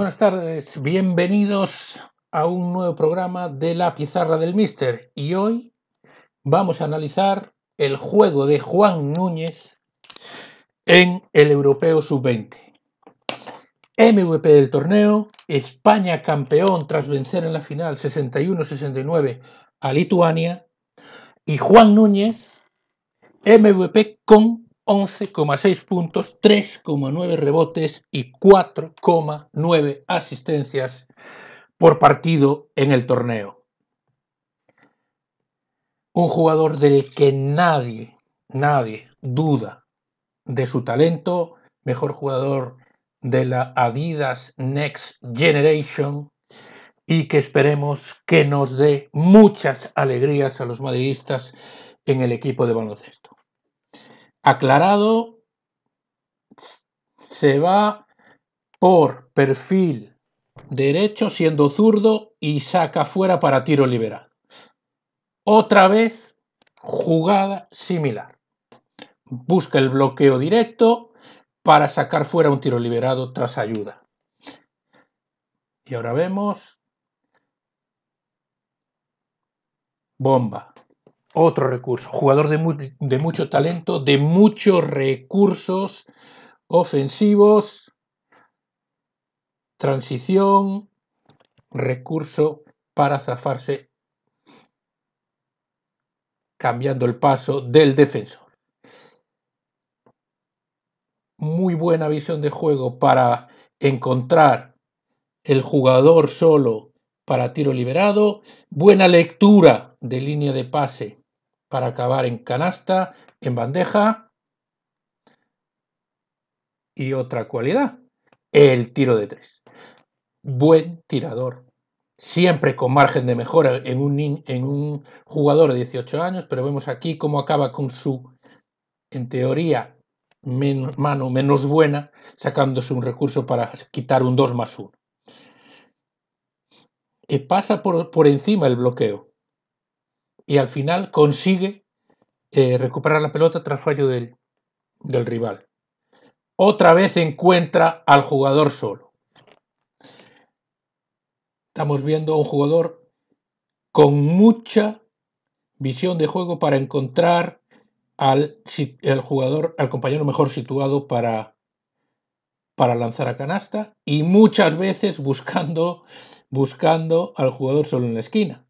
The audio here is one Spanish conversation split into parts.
Buenas tardes, bienvenidos a un nuevo programa de la Pizarra del Mister y hoy vamos a analizar el juego de Juan Núñez en el Europeo Sub-20. MVP del torneo, España campeón tras vencer en la final 61-69 a Lituania y Juan Núñez MVP con 11,6 puntos, 3,9 rebotes y 4,9 asistencias por partido en el torneo. Un jugador del que nadie, nadie duda de su talento, mejor jugador de la Adidas Next Generation y que esperemos que nos dé muchas alegrías a los madridistas en el equipo de baloncesto aclarado se va por perfil derecho siendo zurdo y saca fuera para tiro liberado. Otra vez jugada similar. Busca el bloqueo directo para sacar fuera un tiro liberado tras ayuda. Y ahora vemos bomba. Otro recurso. Jugador de, mucho talento, de muchos recursos ofensivos, transición, recurso para zafarse cambiando el paso del defensor. Muy buena visión de juego para encontrar el jugador solo para tiro liberado, buena lectura de línea de pase para acabar en canasta, en bandeja y otra cualidad, el tiro de tres. Buen tirador, siempre con margen de mejora en un, jugador de 18 años, pero vemos aquí cómo acaba con su, en teoría, mano menos buena, sacándose un recurso para quitar un 2 más 1. Y eh, pasa por encima el bloqueo y al final consigue eh, recuperar la pelota tras fallo del, del rival. Otra vez encuentra al jugador solo. Estamos viendo a un jugador con mucha visión de juego para encontrar al, jugador, al compañero mejor situado para, para lanzar a canasta y muchas veces buscando, buscando al jugador solo en la esquina.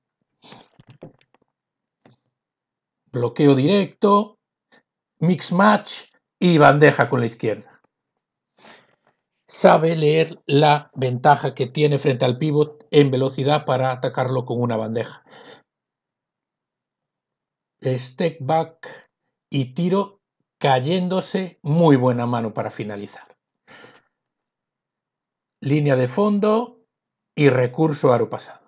bloqueo directo, mix match y bandeja con la izquierda. Sabe leer la ventaja que tiene frente al pivot en velocidad para atacarlo con una bandeja. Step back y tiro cayéndose, muy buena mano para finalizar. Línea de fondo y recurso aro pasado.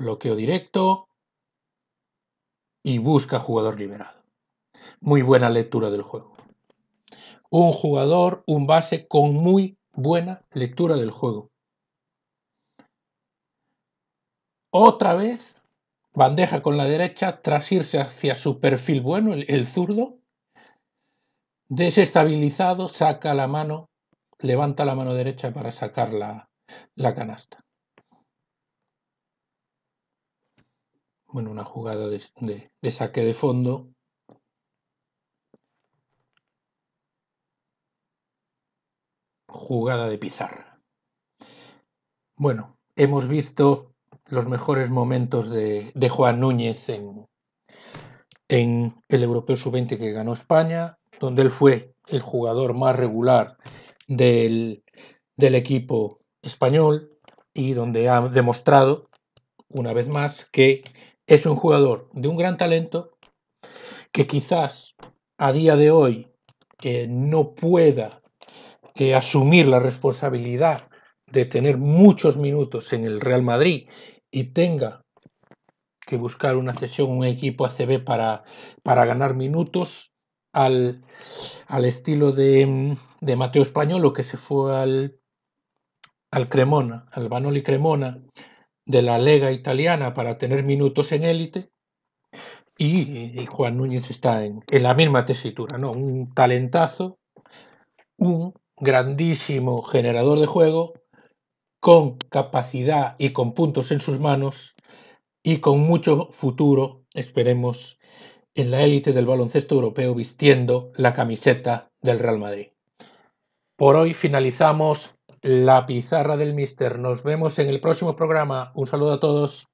bloqueo directo y busca jugador liberado. Muy buena lectura del juego. Un jugador, un base con muy buena lectura del juego. Otra vez, bandeja con la derecha tras irse hacia su perfil bueno, el, zurdo. Desestabilizado, saca la mano, levanta la mano derecha para sacar la, la canasta. bueno, una jugada de, saque de fondo. Jugada de pizarra. Bueno, hemos visto los mejores momentos de, Juan Núñez en, en el Europeo Sub-20 que ganó España, donde él fue el jugador más regular del, del equipo español y donde ha demostrado una vez más que es un jugador de un gran talento que quizás a día de hoy no pueda eh, asumir la responsabilidad de tener muchos minutos en el Real Madrid y tenga que buscar una cesión, un equipo ACB para, para ganar minutos al, estilo de, Mateo Españolo que se fue al, al Cremona, al Banoli Cremona de la Lega Italiana para tener minutos en élite. Y, Juan Núñez está en, la misma tesitura, ¿no? Un talentazo, un grandísimo generador de juego, con capacidad y con puntos en sus manos y con mucho futuro, esperemos, en la élite del baloncesto europeo vistiendo la camiseta del Real Madrid. Por hoy finalizamos la pizarra del mister. Nos vemos en el próximo programa. Un saludo a todos.